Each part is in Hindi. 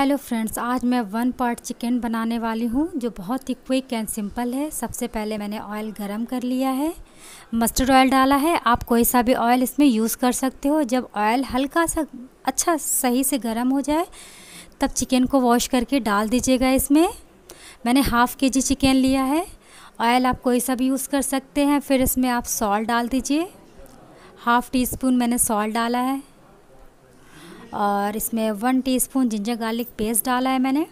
हेलो फ्रेंड्स आज मैं वन पार्ट चिकन बनाने वाली हूँ जो बहुत ही क्विक एंड सिंपल है सबसे पहले मैंने ऑयल गरम कर लिया है मस्टर्ड ऑयल डाला है आप कोई सा भी ऑयल इसमें यूज़ कर सकते हो जब ऑयल हल्का सा अच्छा सही से गर्म हो जाए तब चिकन को वॉश करके डाल दीजिएगा इसमें मैंने हाफ़ के जी चिकन लिया है ऑयल आप कोई सा भी यूज़ कर सकते हैं फिर इसमें आप सॉल्ट डाल दीजिए हाफ़ टी स्पून मैंने सॉल्ट डाला है और इसमें one teaspoon ginger garlic paste डाला है मैंने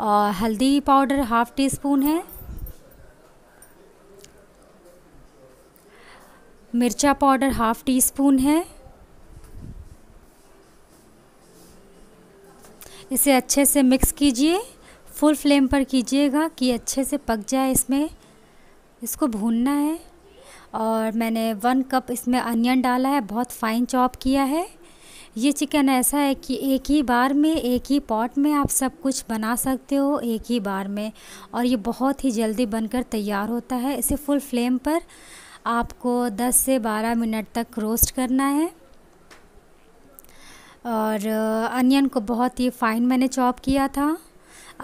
और हल्दी पाउडर हाफ़ टी स्पून है मिर्चा पाउडर हाफ़ टी स्पून है इसे अच्छे से मिक्स कीजिए फुल फ्लेम पर कीजिएगा कि अच्छे से पक जाए इसमें इसको भूनना है और मैंने वन कप इसमें अनियन डाला है बहुत फ़ाइन चॉप किया है ये चिकन ऐसा है कि एक ही बार में एक ही पॉट में आप सब कुछ बना सकते हो एक ही बार में और ये बहुत ही जल्दी बनकर तैयार होता है इसे फुल फ्लेम पर आपको 10 से 12 मिनट तक रोस्ट करना है और अनियन को बहुत ही फाइन मैंने चॉप किया था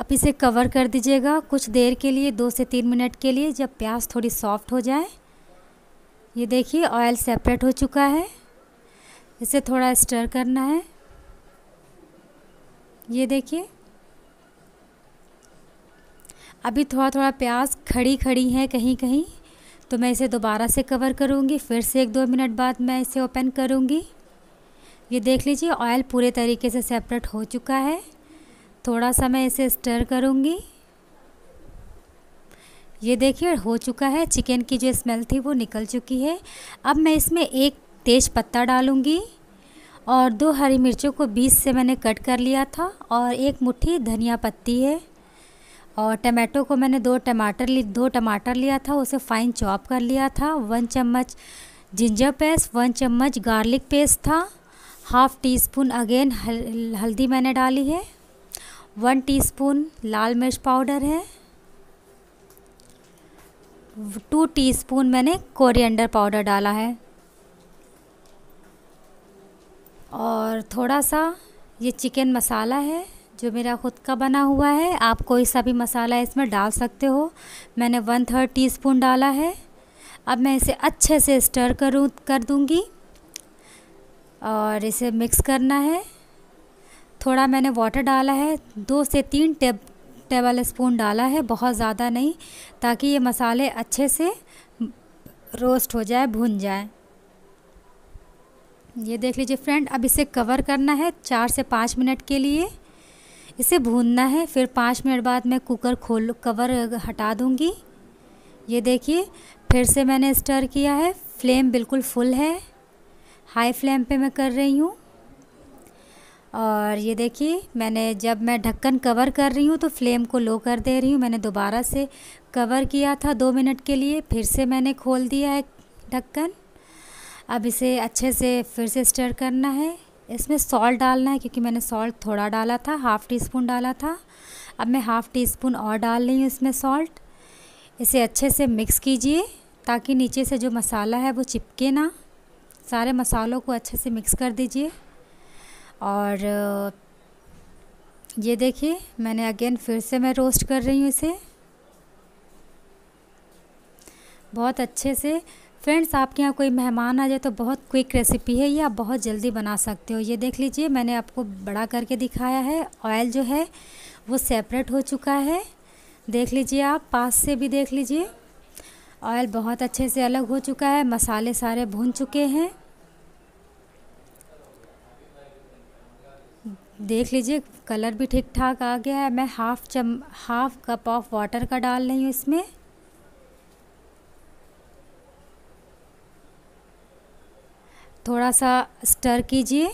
आप इसे कवर कर दीजिएगा कुछ देर के लिए दो से तीन मिनट के लिए जब प्याज थोड़ी सॉफ्ट हो जाए ये देखिए ऑयल सेपरेट हो चुका है इसे थोड़ा स्टर करना है ये देखिए अभी थोड़ा थोड़ा प्याज खड़ी खड़ी है कहीं कहीं तो मैं इसे दोबारा से कवर करूँगी फिर से एक दो मिनट बाद मैं इसे ओपन करूँगी ये देख लीजिए ऑयल पूरे तरीके से सेपरेट हो चुका है थोड़ा सा मैं इसे स्टर करूँगी ये देखिए हो चुका है चिकन की जो स्मेल थी वो निकल चुकी है अब मैं इसमें एक तेज पत्ता डालूँगी और दो हरी मिर्चों को बीस से मैंने कट कर लिया था और एक मुट्ठी धनिया पत्ती है और टमाटो को मैंने दो टमाटर ली दो टमाटर लिया था उसे फाइन चॉप कर लिया था वन चम्मच जिंजर पेस्ट वन चम्मच गार्लिक पेस्ट था हाफ़ टी स्पून अगेन हल, हल्दी मैंने डाली है वन टीस्पून लाल मिर्च पाउडर है टू टीस्पून मैंने कोरिएंडर पाउडर डाला है और थोड़ा सा ये चिकन मसाला है जो मेरा ख़ुद का बना हुआ है आप कोई सा भी मसाला इसमें डाल सकते हो मैंने वन थर्ड टी स्पून डाला है अब मैं इसे अच्छे से स्टर करूँ कर दूँगी और इसे मिक्स करना है थोड़ा मैंने वाटर डाला है दो से तीन टेब टेबल स्पून डाला है बहुत ज़्यादा नहीं ताकि ये मसाले अच्छे से रोस्ट हो जाए भुन जाए ये देख लीजिए फ्रेंड अब इसे कवर करना है चार से पाँच मिनट के लिए इसे भूनना है फिर पाँच मिनट बाद मैं कुकर खोल कवर हटा दूँगी ये देखिए फिर से मैंने स्टर किया है फ्लेम बिल्कुल फुल है हाई फ्लेम पे मैं कर रही हूँ और ये देखिए मैंने जब मैं ढक्कन कवर कर रही हूँ तो फ्लेम को लो कर दे रही हूँ मैंने दोबारा से कवर किया था दो मिनट के लिए फिर से मैंने खोल दिया है ढक्कन अब इसे अच्छे से फिर से स्टर करना है इसमें सॉल्ट डालना है क्योंकि मैंने सॉल्ट थोड़ा डाला था हाफ़ टी स्पून डाला था अब मैं हाफ़ टी स्पून और डाल रही हूँ इसमें सॉल्ट इसे अच्छे से मिक्स कीजिए ताकि नीचे से जो मसाला है वो चिपके ना सारे मसालों को अच्छे से मिक्स कर दीजिए और ये देखिए मैंने अगेन फिर से मैं रोस्ट कर रही हूँ इसे बहुत अच्छे से फ्रेंड्स आपके यहाँ कोई मेहमान आ जाए तो बहुत क्विक रेसिपी है ये आप बहुत जल्दी बना सकते हो ये देख लीजिए मैंने आपको बड़ा करके दिखाया है ऑयल जो है वो सेपरेट हो चुका है देख लीजिए आप पास से भी देख लीजिए ऑयल बहुत अच्छे से अलग हो चुका है मसाले सारे भून चुके हैं देख लीजिए कलर भी ठीक ठाक आ गया है मैं हाफ़ चम हाफ़ कप ऑफ वाटर का डाल रही हूँ इसमें थोड़ा सा स्टर कीजिए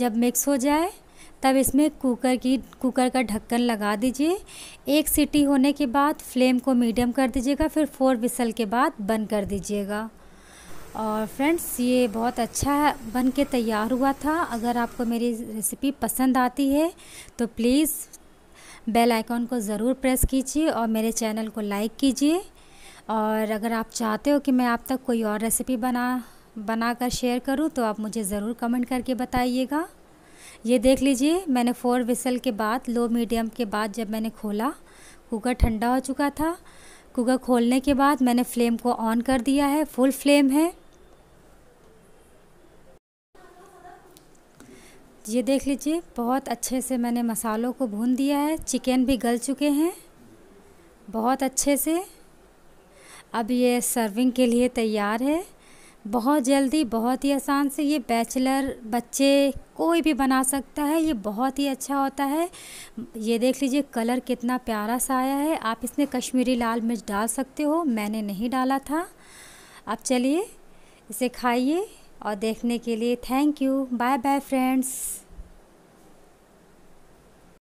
जब मिक्स हो जाए तब इसमें कुकर की कुकर का ढक्कन लगा दीजिए एक सीटी होने के बाद फ्लेम को मीडियम कर दीजिएगा फिर फोर विसल के बाद बंद कर दीजिएगा और फ्रेंड्स ये बहुत अच्छा बन के तैयार हुआ था अगर आपको मेरी रेसिपी पसंद आती है तो प्लीज़ बेल आइकॉन को ज़रूर प्रेस कीजिए और मेरे चैनल को लाइक कीजिए और अगर आप चाहते हो कि मैं आप तक कोई और रेसिपी बना बना कर शेयर करूँ तो आप मुझे ज़रूर कमेंट करके बताइएगा ये देख लीजिए मैंने फोर विसल के बाद लो मीडियम के बाद जब मैंने खोला कुकर ठंडा हो चुका था कुकर खोलने के बाद मैंने फ्लेम को ऑन कर दिया है फुल फ्लेम है ये देख लीजिए बहुत अच्छे से मैंने मसालों को भून दिया है चिकन भी गल चुके हैं बहुत अच्छे से अब ये सर्विंग के लिए तैयार है बहुत जल्दी बहुत ही आसान से ये बैचलर बच्चे कोई भी बना सकता है ये बहुत ही अच्छा होता है ये देख लीजिए कलर कितना प्यारा सा आया है आप इसमें कश्मीरी लाल मिर्च डाल सकते हो मैंने नहीं डाला था अब चलिए इसे खाइए और देखने के लिए thank you bye bye friends